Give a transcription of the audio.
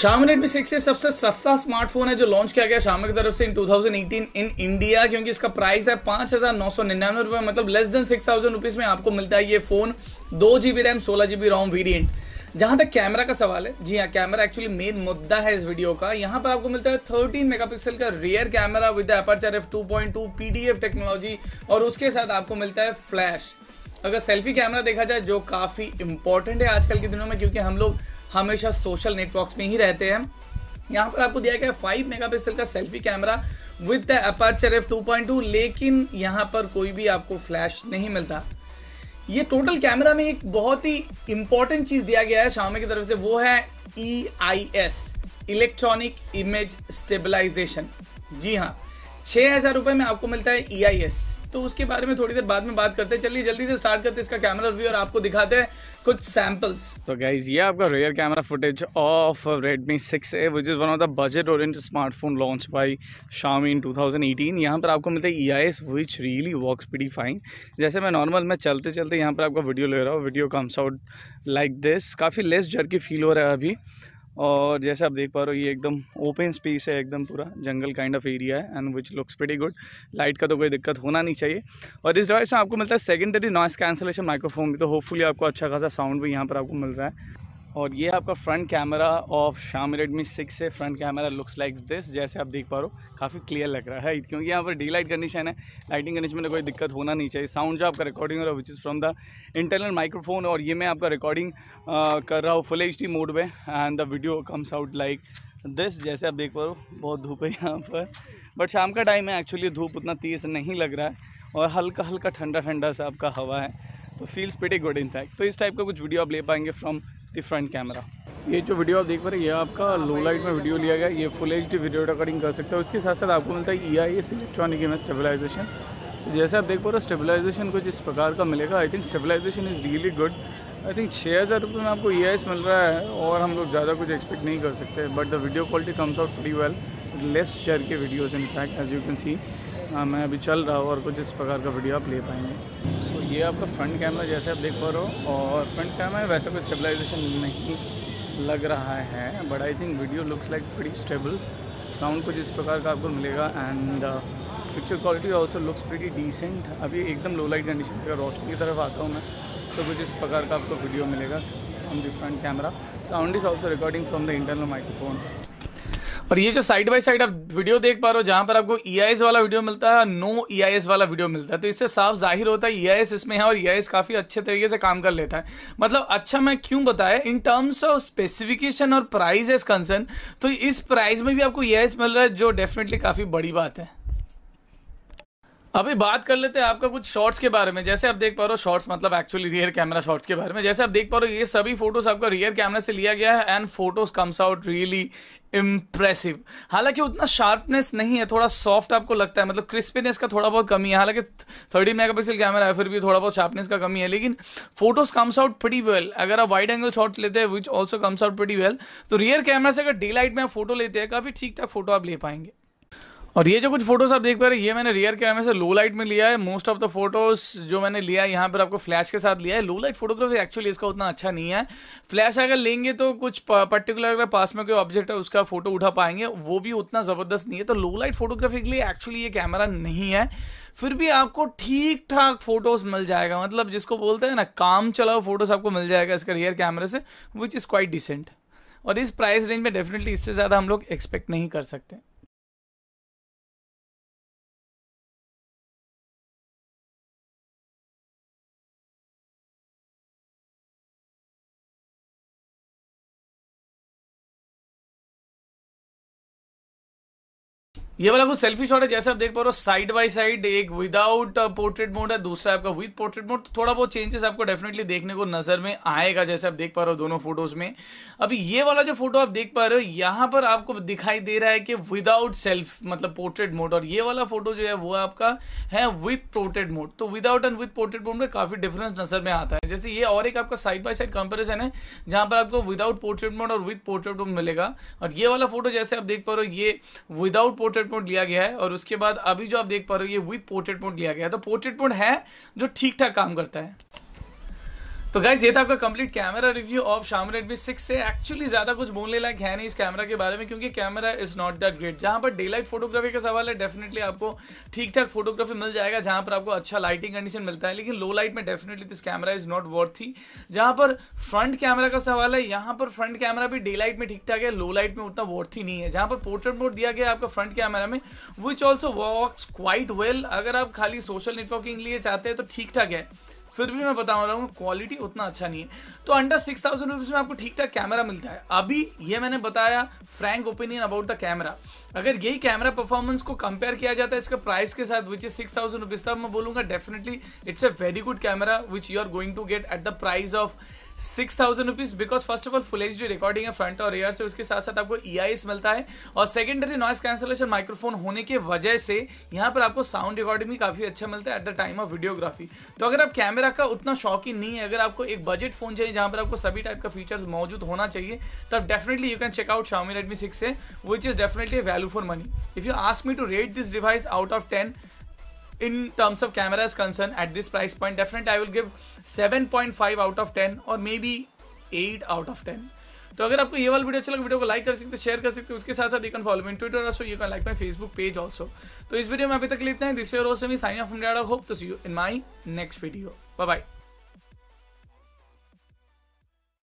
Shami Redmi six सबसे सस्ता smartphone है जो लॉन्च किया गया शामी की तरफ से इन 2018 इन इंडिया क्योंकि इसका प्राइस है पांच हजार नौ सौ निन्यानवे रुपए मतलब less than six thousand rupees में आपको मिलता है ये फोन दो जीबी रैम सोलह जीबी रोम वेरियंट जहां तक कैमरा का सवाल है जी हाँ कैमरा एक्चुअली मेन मुद्दा है इस वीडियो का यहाँ पर आपको मिलता है थर्टीन मेगापिक्सल का rear camera with aperture F two PDF technology और उसके साथ आपको मिलता है फ्लैश अगर सेल्फी कैमरा देखा जाए जो काफ़ी इंपॉर्टेंट है आजकल के दिनों में क्योंकि हम लोग हमेशा सोशल नेटवर्क्स में ही रहते हैं यहाँ पर आपको दिया गया फाइव पिक्सल का selfie camera with the aperture F two लेकिन यहाँ पर कोई भी आपको फ्लैश नहीं मिलता ये टोटल कैमरा में एक बहुत ही इंपॉर्टेंट चीज दिया गया है शामे की तरफ से वो है E I S electronic image stabilization जी हाँ छह हजार रुपए में आपको मिलता है ई आई एस तो उसके बारे में थोड़ी देर बाद में बात करते हैं चलिए जल्दी से स्टार्ट करते हैं इसका कैमरा रिव्यू और आपको दिखाते हैं कुछ सैम्पल्स तो गाइज ये आपका rear camera footage of Redmi six A which is one of the budget oriented smartphone launch by Xiaomi in eighteen यहाँ पर आपको मिलता है E I S which really work pretty fine जैसे मैं नॉर्मल मैं चलते चलते यहाँ पर आपका वीडियो ले रहा हूँ video comes out like this काफ़ी लेस जर की फील हो रहा है अभी और जैसे आप देख पा रहे हो ये एकदम ओपन स्पेस है एकदम पूरा जंगल काइंड ऑफ एरिया है and which looks very good light का तो कोई दिक्कत होना नहीं चाहिए और इस डिवाइस में आपको मिलता है सेकेंडरी नॉइस कैंसलेशन माइक्रोफोन भी तो होपफुली आपको अच्छा खासा साउंड भी यहाँ पर आपको मिल रहा है और ये आपका front camera of Xiaomi Redmi six है front camera looks like this जैसे आप देख पा रहे हो काफ़ी क्लियर लग रहा है क्योंकि यहाँ पर डी लाइट कंडीशन है लाइटिंग कंडीशन में तो कोई दिक्कत होना नहीं चाहिए साउंड जो आपका रिकॉर्डिंग हो रहा है which is from the internal microphone और ये मैं आपका रिकॉर्डिंग कर रहा हूँ फुल एच मोड में and the video comes out like this जैसे आप देख पा रहे हो बहुत धूप है यहाँ पर बट शाम का टाइम है एक्चुअली धूप उतना तेज़ नहीं लग रहा है और हल्का हल्का ठंडा ठंडा सा आपका हवा है तो फील्स पेटी गुड इन तो इस टाइप का कुछ वीडियो आप ले पाएंगे फ्रॉम दी फ्रंट कैमरा ये जो वीडियो आप देख पा रहे हैं ये आपका लो लाइट में वीडियो लिया गया ये फुल एच डी वीडियो रिकॉर्डिंग कर सकते हो उसके साथ साथ आपको मिलता है E I S electronic image stabilization so जैसे आप देख पा रहे हो स्टेबलाइजेशन कुछ इस प्रकार का मिलेगा I think stabilization is really good I think छः हज़ार रुपये में आपको ई आई एस मिल रहा है और हम लोग ज़्यादा कुछ एक्सपेक्ट नहीं कर सकते but the video quality comes out very well less share के videos in fact as you can see मैं अभी चल रहा हूँ और कुछ इस प्रकार का वीडियो आप ले पाएंगे ये आपका फ्रंट कैमरा जैसे आप देख पा रहे हो और फ्रंट कैमरा वैसा कोई स्टेबलाइजेशन नहीं लग रहा है but I think video looks like pretty stable sound कुछ इस प्रकार का आपको मिलेगा and picture quality also looks pretty decent अभी एकदम लो लाइट कंडीशन का रोशनी की तरफ आता हूँ मैं तो कुछ इस प्रकार का आपको वीडियो मिलेगा from the front camera sound is also recording from the internal microphone और ये जो साइड बाय साइड आप वीडियो देख पा रहे हो जहां पर आपको ई e वाला वीडियो मिलता है नो ई e वाला वीडियो मिलता है तो इससे साफ जाहिर होता है ई e इसमें है और ई काफी अच्छे तरीके से काम कर लेता है मतलब अच्छा मैं क्यों बताया इन टर्म्स ऑफ स्पेसिफिकेशन और प्राइस एज कंसर्न तो इस प्राइस में भी आपको ई मिल रहा है जो डेफिनेटली काफी बड़ी बात है अभी बात कर लेते हैं आपका कुछ शॉर्ट्स के बारे में जैसे आप देख पा रहे हो शॉर्ट्स मतलब एक्चुअली रियर कैमरा शॉर्ट्स के बारे में जैसे आप देख पा रहे हो ये सभी फोटोज आपका रियर कैमरा से लिया गया है and photos comes out really impressive हालांकि उतना शार्पनेस नहीं है थोड़ा सॉफ्ट आपको लगता है मतलब क्रिस्पीनेस का थोड़ा बहुत कमी है हालांकि थर्टी मेगापिक्सल कैमरा है फिर भी थोड़ा बहुत शार्पनेस का कमी है लेकिन photos comes out pretty well अगर आप वाइड एंगल शॉट लेते हैं which also comes out pretty well तो रियर कैमरा से अगर डे लाइट में आप फोटो लेते हैं काफी ठीक ठाक फोटो आप ले पाएंगे और ये जो कुछ फोटोज आप देख पा रहे हैं ये मैंने रियर कैमरे से लो लाइट में लिया है मोस्ट ऑफ द फोटोज जो मैंने लिया है यहाँ पर आपको फ्लैश के साथ लिया है लो लाइट फोटोग्राफी एक्चुअली इसका उतना अच्छा नहीं है फ्लैश अगर लेंगे तो कुछ पर्टिकुलर अगर पास में कोई ऑब्जेक्ट है उसका फोटो उठा पाएंगे वो भी उतना ज़बरदस्त नहीं है तो लो लाइट फोटोग्राफी के लिए एक्चुअली ये कैमरा नहीं है फिर भी आपको ठीक ठाक फोटोज मिल जाएगा मतलब जिसको बोलते हैं ना काम चलाओ फोटोज आपको मिल जाएगा इसका रियर कैमरे से विच इज़ क्वाइट डिसेंट और इस प्राइस रेंज में डेफिनेटली इससे ज़्यादा हम लोग एक्सपेक्ट नहीं कर सकते ये वाला कुछ सेल्फी शॉट है जैसे आप देख पा रहे हो साइड बाय साइड एक विदाउट पोर्ट्रेट मोड है दूसरा आपका विद पोर्ट्रेट मोड तो थोड़ा बहुत चेंजेस आपको डेफिनेटली देखने को नजर में आएगा जैसे आप देख पा रहे हो दोनों फोटोज में अभी ये वाला जो फोटो आप देख पा रहे हो यहाँ पर आपको दिखाई दे रहा है कि विदाउट सेल्फ मतलब पोर्ट्रेट मोड और ये वाला फोटो जो है वो आपका है विद पोर्ट्रेट मोड तो without and with portrait mode में काफी डिफरेंस नजर में आता है जैसे ये और एक आपका साइड बाय साइड कंपेरिजन है जहां पर आपको विदाउट पोर्ट्रेट मोड और विद पोर्ट्रेट मोड मिलेगा और ये वाला फोटो जैसे आप देख पा रहे हो ये विदाउट पोर्ट्रेट पोर्ट्रेट मोड लिया गया है और उसके बाद अभी जो आप देख पा रहे हो ये विद पोर्ट्रेट मोड लिया गया है तो पोर्ट्रेट मोड है जो ठीक ठाक काम करता है तो गाइज ये था आपका complete camera review of Xiaomi Redmi six से एक्चुअली ज्यादा कुछ बोलने लायक है नहीं इस कैमरा के बारे में क्योंकि camera is not that great जहां पर डे लाइट फोटोग्राफी का सवाल है डेफिनेटली आपको ठीक ठाक फोटोग्राफी मिल जाएगा जहां पर आपको अच्छा लाइटिंग कंडीशन मिलता है लेकिन लो लाइट में definitely this camera is not worth the जहां पर फ्रंट कैमरा का सवाल है यहाँ पर फ्रंट कैमरा भी डे लाइट में ठीक ठाक है लो लाइट में उतना वर्थ ही नहीं है जहां पर पोर्ट्रेट मोड दिया गया आपका फ्रंट कैमरा में which also work quite well अगर आप खाली सोशल नेटवर्किंग लिए चाहते हैं तो ठीक ठाक है फिर भी मैं बता रहा हूँ क्वालिटी उतना अच्छा नहीं है तो अंडर सिक्स थाउजेंड रुपीज़ में आपको ठीक ठाक कैमरा मिलता है अभी ये मैंने बताया frank opinion about the camera अगर यही कैमरा परफॉर्मेंस को कंपेयर किया जाता है इसका प्राइस के साथ which is six thousand rupees तब मैं बोलूंगा definitely it's a very good camera which you are going to get at the price of six thousand rupees because first of all full HD डी रिकॉर्डिंग है front और rear से उसके साथ साथ आपको ई आई एस मिलता है और सेकेंडरी नॉइस कैंसलेशन माइक्रोफोन होने की वजह से यहाँ पर आपको साउंड रिकॉर्डिंग भी काफी अच्छा मिलता है at the time of videography तो अगर आप कैमरा का उतना शौकीन नहीं है अगर आपको एक बजट फोन चाहिए जहां पर आपको सभी टाइप का फीचर्स मौजूद होना चाहिए तब definitely you can check out Xiaomi Redmi six है which is definitely value for money if you ask me to rate this device out of ten in terms of camera is concern at this price point definite I will give seven point five out of ten और maybe eight out of ten तो अगर आपको ये वाला video अच्छा लगे video को like कर सकते शेयर कर सकते उसके साथ साथ you can follow me Twitter also you can like my Facebook page also तो इस वीडियो में अभी तक लेते हैं this year also me sign off India hope to see you in my next video bye bye